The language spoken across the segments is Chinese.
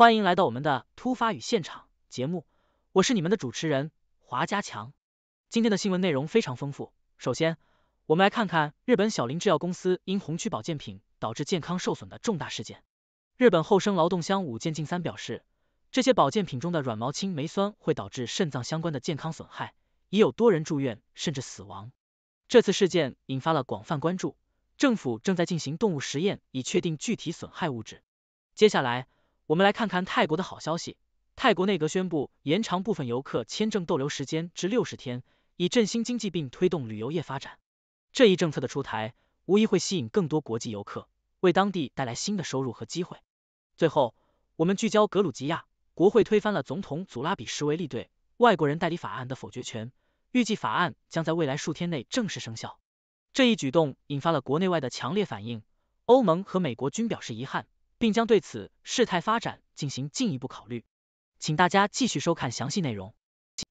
欢迎来到我们的突发与现场节目，我是你们的主持人华家强。今天的新闻内容非常丰富，首先我们来看看日本小林制药公司因红曲保健品导致健康受损的重大事件。日本厚生劳动相武健进三表示，这些保健品中的软毛青霉酸会导致肾脏相关的健康损害，已有多人住院甚至死亡。这次事件引发了广泛关注，政府正在进行动物实验以确定具体损害物质。接下来。我们来看看泰国的好消息，泰国内阁宣布延长部分游客签证逗留时间至六十天，以振兴经济并推动旅游业发展。这一政策的出台无疑会吸引更多国际游客，为当地带来新的收入和机会。最后，我们聚焦格鲁吉亚，国会推翻了总统祖拉比什维利对外国人代理法案的否决权，预计法案将在未来数天内正式生效。这一举动引发了国内外的强烈反应，欧盟和美国均表示遗憾。并将对此事态发展进行进一步考虑，请大家继续收看详细内容。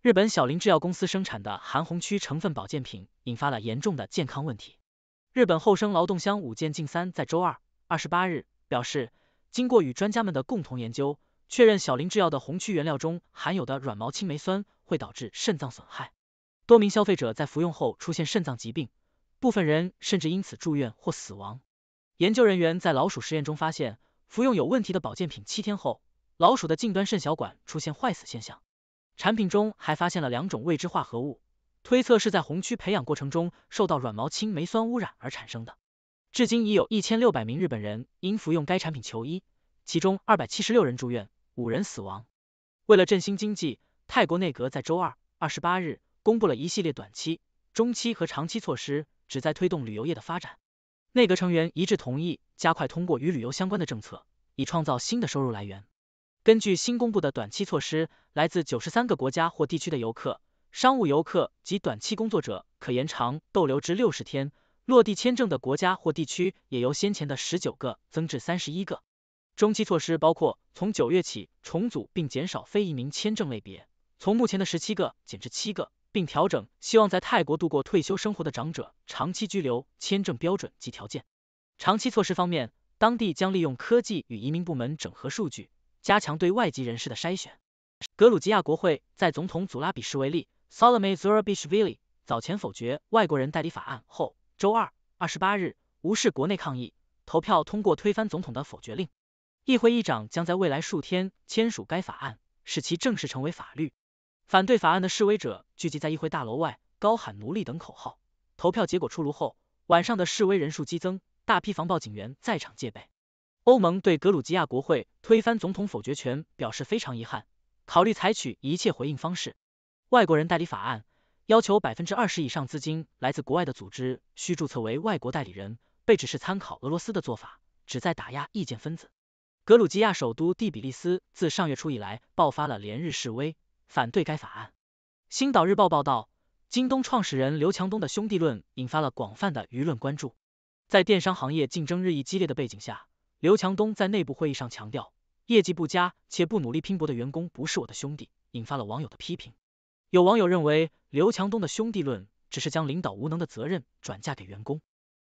日本小林制药公司生产的含红曲成分保健品引发了严重的健康问题。日本厚生劳动相武健进三在周二二十八日表示，经过与专家们的共同研究，确认小林制药的红曲原料中含有的软毛青霉酸会导致肾脏损害，多名消费者在服用后出现肾脏疾病，部分人甚至因此住院或死亡。研究人员在老鼠实验中发现。服用有问题的保健品七天后，老鼠的近端肾小管出现坏死现象。产品中还发现了两种未知化合物，推测是在红区培养过程中受到软毛青霉酸污染而产生的。至今已有一千六百名日本人因服用该产品求医，其中二百七十六人住院，五人死亡。为了振兴经济，泰国内阁在周二二十八日公布了一系列短期、中期和长期措施，旨在推动旅游业的发展。内阁成员一致同意加快通过与旅游相关的政策，以创造新的收入来源。根据新公布的短期措施，来自九十三个国家或地区的游客、商务游客及短期工作者可延长逗留至六十天。落地签证的国家或地区也由先前的十九个增至三十一个。中期措施包括从九月起重组并减少非移民签证类别，从目前的十七个减至七个。并调整，希望在泰国度过退休生活的长者长期居留签证标准及条件。长期措施方面，当地将利用科技与移民部门整合数据，加强对外籍人士的筛选。格鲁吉亚国会在总统祖拉比什维利 （Solome Zura Bishvili） 早前否决外国人代理法案后，周二（二十八日）无视国内抗议，投票通过推翻总统的否决令。议会议长将在未来数天签署该法案，使其正式成为法律。反对法案的示威者聚集在议会大楼外，高喊“奴隶”等口号。投票结果出炉后，晚上的示威人数激增，大批防暴警员在场戒备。欧盟对格鲁吉亚国会推翻总统否决权表示非常遗憾，考虑采取一切回应方式。外国人代理法案要求百分之二十以上资金来自国外的组织需注册为外国代理人，被指是参考俄罗斯的做法，旨在打压意见分子。格鲁吉亚首都第比利斯自上月初以来爆发了连日示威。反对该法案。星岛日报报道，京东创始人刘强东的兄弟论引发了广泛的舆论关注。在电商行业竞争日益激烈的背景下，刘强东在内部会议上强调，业绩不佳且不努力拼搏的员工不是我的兄弟，引发了网友的批评。有网友认为，刘强东的兄弟论只是将领导无能的责任转嫁给员工。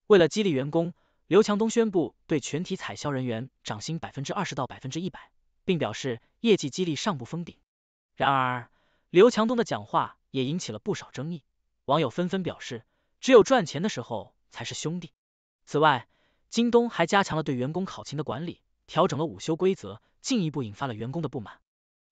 为了激励员工，刘强东宣布对全体采销人员涨薪百分之二十到百分之一百，并表示业绩激励尚不封顶。然而，刘强东的讲话也引起了不少争议，网友纷纷表示，只有赚钱的时候才是兄弟。此外，京东还加强了对员工考勤的管理，调整了午休规则，进一步引发了员工的不满。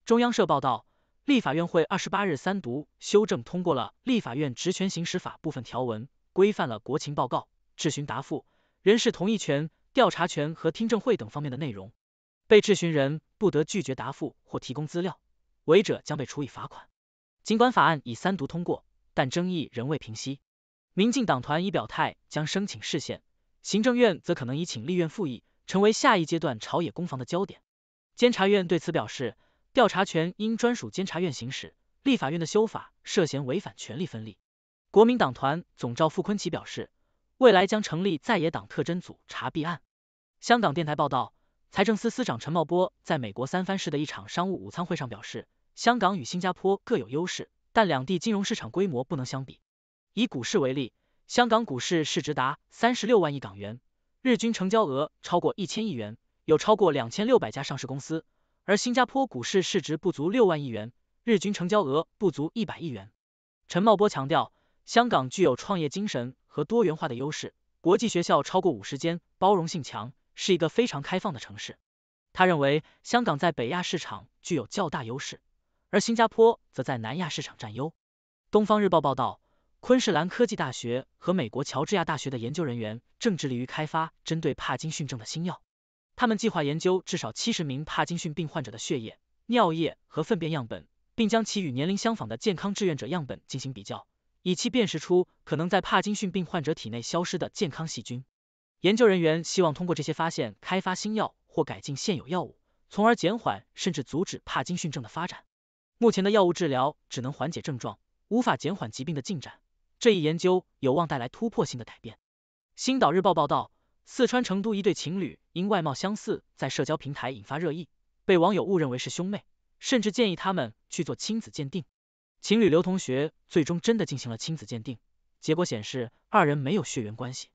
中央社报道，立法院会二十八日三读修正通过了《立法院职权行使法》部分条文，规范了国情报告、质询答复、人事同意权、调查权和听证会等方面的内容，被质询人不得拒绝答复或提供资料。违者将被处以罚款。尽管法案已三读通过，但争议仍未平息。民进党团已表态将申请释宪，行政院则可能已请立院复议，成为下一阶段朝野攻防的焦点。监察院对此表示，调查权应专属监察院行使，立法院的修法涉嫌违反权力分立。国民党团总召傅坤奇表示，未来将成立在野党特侦组查弊案。香港电台报道，财政司司长陈茂波在美国三藩市的一场商务午餐会上表示。香港与新加坡各有优势，但两地金融市场规模不能相比。以股市为例，香港股市市值达三十六万亿港元，日均成交额超过一千亿元，有超过两千六百家上市公司；而新加坡股市市值不足六万亿元，日均成交额不足一百亿元。陈茂波强调，香港具有创业精神和多元化的优势，国际学校超过五十间，包容性强，是一个非常开放的城市。他认为，香港在北亚市场具有较大优势。而新加坡则在南亚市场占优。东方日报报道，昆士兰科技大学和美国乔治亚大学的研究人员正致力于开发针对帕金逊症的新药。他们计划研究至少七十名帕金逊病患者的血液、尿液和粪便样本，并将其与年龄相仿的健康志愿者样本进行比较，以期辨识出可能在帕金逊病患者体内消失的健康细菌。研究人员希望通过这些发现开发新药或改进现有药物，从而减缓甚至阻止帕金逊症的发展。目前的药物治疗只能缓解症状，无法减缓疾病的进展。这一研究有望带来突破性的改变。星岛日报报道，四川成都一对情侣因外貌相似，在社交平台引发热议，被网友误认为是兄妹，甚至建议他们去做亲子鉴定。情侣刘同学最终真的进行了亲子鉴定，结果显示二人没有血缘关系。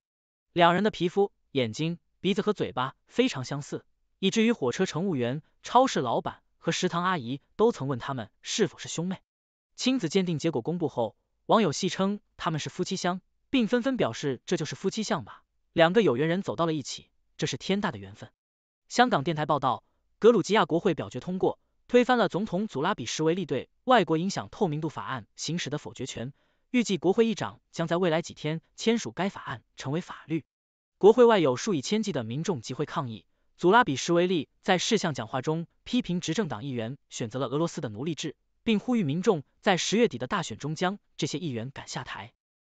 两人的皮肤、眼睛、鼻子和嘴巴非常相似，以至于火车乘务员、超市老板。和食堂阿姨都曾问他们是否是兄妹。亲子鉴定结果公布后，网友戏称他们是夫妻相，并纷纷表示这就是夫妻相吧，两个有缘人走到了一起，这是天大的缘分。香港电台报道，格鲁吉亚国会表决通过，推翻了总统祖拉比什维利对外国影响透明度法案行使的否决权，预计国会议长将在未来几天签署该法案成为法律。国会外有数以千计的民众集会抗议。祖拉比什维利在事项讲话中批评执政党议员选择了俄罗斯的奴隶制，并呼吁民众在十月底的大选中将这些议员赶下台。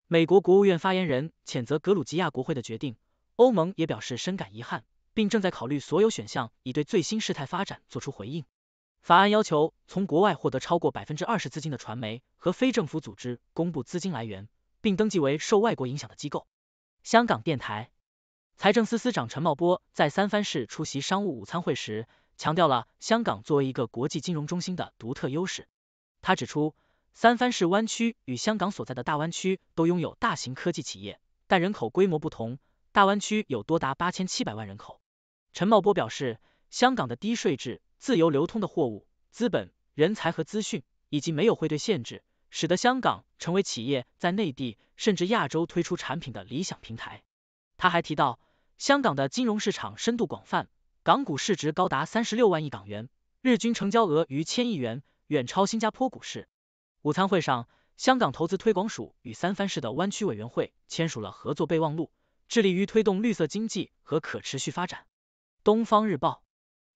美国国务院发言人谴责格鲁吉亚国会的决定，欧盟也表示深感遗憾，并正在考虑所有选项以对最新事态发展做出回应。法案要求从国外获得超过百分之二十资金的传媒和非政府组织公布资金来源，并登记为受外国影响的机构。香港电台。财政司司长陈茂波在三藩市出席商务午餐会时，强调了香港作为一个国际金融中心的独特优势。他指出，三藩市湾区与香港所在的大湾区都拥有大型科技企业，但人口规模不同。大湾区有多达八千七百万人口。陈茂波表示，香港的低税制、自由流通的货物、资本、人才和资讯，以及没有汇兑限制，使得香港成为企业在内地甚至亚洲推出产品的理想平台。他还提到，香港的金融市场深度广泛，港股市值高达三十六万亿港元，日均成交额逾千亿元，远超新加坡股市。午餐会上，香港投资推广署与三藩市的湾区委员会签署了合作备忘录，致力于推动绿色经济和可持续发展。东方日报，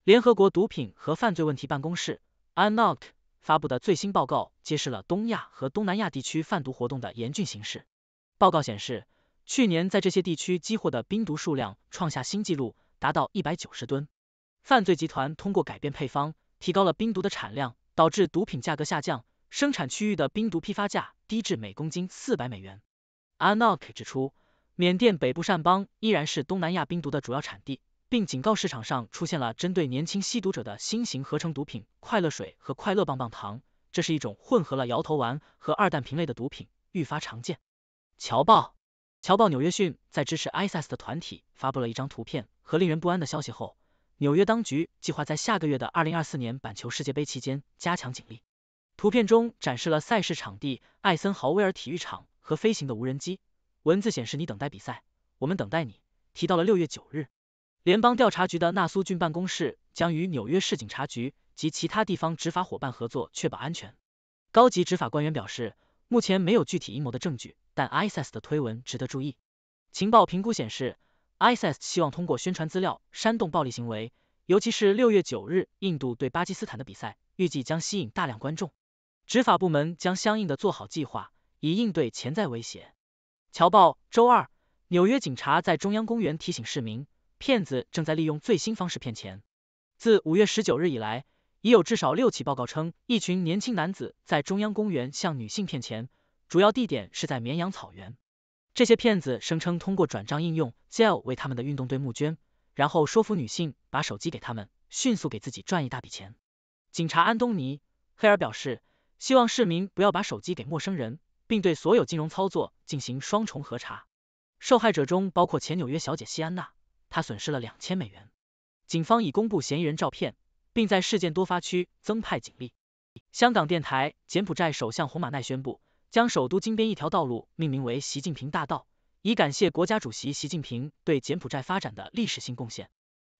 联合国毒品和犯罪问题办公室 （UNODC） 发布的最新报告揭示了东亚和东南亚地区贩毒活动的严峻形势。报告显示，去年在这些地区缉获的冰毒数量创下新纪录，达到一百九十吨。犯罪集团通过改变配方，提高了冰毒的产量，导致毒品价格下降，生产区域的冰毒批发价低至每公斤四百美元。Anark 指出，缅甸北部善邦依然是东南亚冰毒的主要产地，并警告市场上出现了针对年轻吸毒者的新型合成毒品“快乐水”和“快乐棒棒糖”，这是一种混合了摇头丸和二氮平类的毒品，愈发常见。《侨报》《侨报》纽约讯，在支持 ISIS 的团体发布了一张图片和令人不安的消息后，纽约当局计划在下个月的2024年板球世界杯期间加强警力。图片中展示了赛事场地艾森豪威尔体育场和飞行的无人机，文字显示“你等待比赛，我们等待你”。提到了六月九日，联邦调查局的纳苏郡办公室将与纽约市警察局及其他地方执法伙伴合作，确保安全。高级执法官员表示，目前没有具体阴谋的证据。但 ISIS 的推文值得注意，情报评估显示，ISIS 希望通过宣传资料煽动暴力行为，尤其是六月九日印度对巴基斯坦的比赛，预计将吸引大量观众，执法部门将相应的做好计划，以应对潜在威胁。侨报周二，纽约警察在中央公园提醒市民，骗子正在利用最新方式骗钱，自五月十九日以来，已有至少六起报告称，一群年轻男子在中央公园向女性骗钱。主要地点是在绵羊草原。这些骗子声称通过转账应用 z e l l 为他们的运动队募捐，然后说服女性把手机给他们，迅速给自己赚一大笔钱。警察安东尼·黑尔表示，希望市民不要把手机给陌生人，并对所有金融操作进行双重核查。受害者中包括前纽约小姐西安娜，她损失了两千美元。警方已公布嫌疑人照片，并在事件多发区增派警力。香港电台，柬埔寨首相洪马奈宣布。将首都金边一条道路命名为习近平大道，以感谢国家主席习近平对柬埔寨发展的历史性贡献。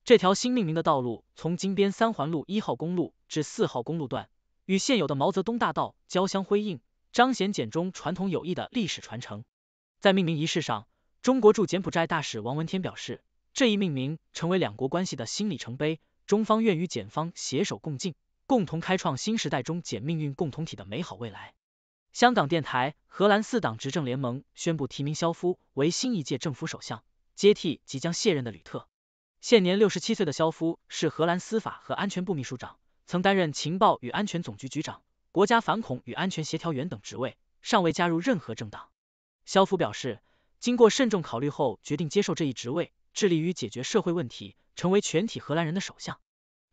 这条新命名的道路从金边三环路一号公路至四号公路段，与现有的毛泽东大道交相辉映，彰显柬中传统友谊的历史传承。在命名仪式上，中国驻柬埔寨大使王文天表示，这一命名成为两国关系的新里程碑，中方愿与柬方携手共进，共同开创新时代中柬命运共同体的美好未来。香港电台，荷兰四党执政联盟宣布提名肖夫为新一届政府首相，接替即将卸任的吕特。现年六十七岁的肖夫是荷兰司法和安全部秘书长，曾担任情报与安全总局局长、国家反恐与安全协调员等职位，尚未加入任何政党。肖夫表示，经过慎重考虑后，决定接受这一职位，致力于解决社会问题，成为全体荷兰人的首相。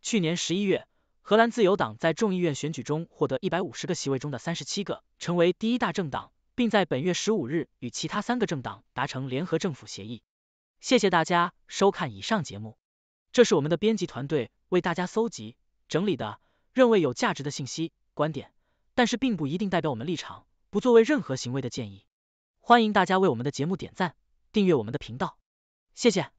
去年十一月。荷兰自由党在众议院选举中获得一百五十个席位中的三十七个，成为第一大政党，并在本月十五日与其他三个政党达成联合政府协议。谢谢大家收看以上节目，这是我们的编辑团队为大家搜集整理的，认为有价值的信息、观点，但是并不一定代表我们立场，不作为任何行为的建议。欢迎大家为我们的节目点赞、订阅我们的频道，谢谢。